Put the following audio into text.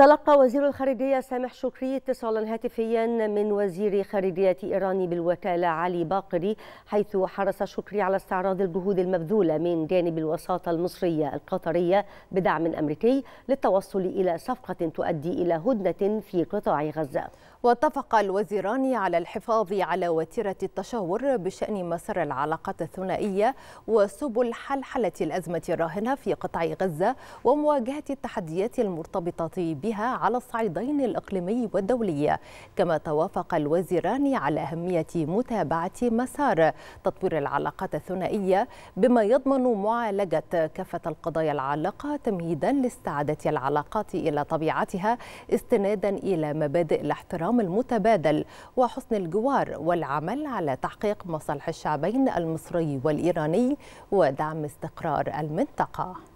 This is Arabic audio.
تلقى وزير الخارجية سامح شكري اتصالا هاتفيا من وزير خارجية إيران بالوكالة علي باقري حيث حرص شكري على استعراض الجهود المبذولة من جانب الوساطة المصرية القطرية بدعم أمريكي للتوصل إلى صفقة تؤدي إلى هدنة في قطاع غزة واتفق الوزيران على الحفاظ على وتيرة التشاور بشأن مسار العلاقات الثنائية وسبل حل حلة الأزمة الراهنة في قطاع غزة ومواجهة التحديات المرتبطة بها على الصعيدين الإقليمي والدولي كما توافق الوزيران على أهمية متابعة مسار تطوير العلاقات الثنائية بما يضمن معالجة كافة القضايا العالقة تمهيدا لاستعادة العلاقات إلى طبيعتها استنادا إلى مبادئ الاحترام الاحترام المتبادل وحسن الجوار والعمل على تحقيق مصالح الشعبين المصري والإيراني ودعم استقرار المنطقة